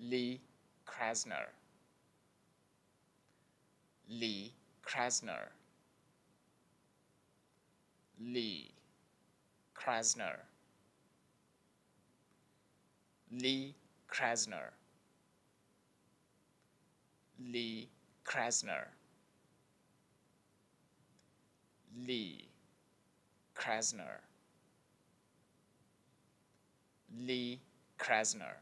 Lee Krasner. Lee Krasner. Lee Krasner. Lee Krasner. Lee Krasner. Lee Krasner. Lee Krasner.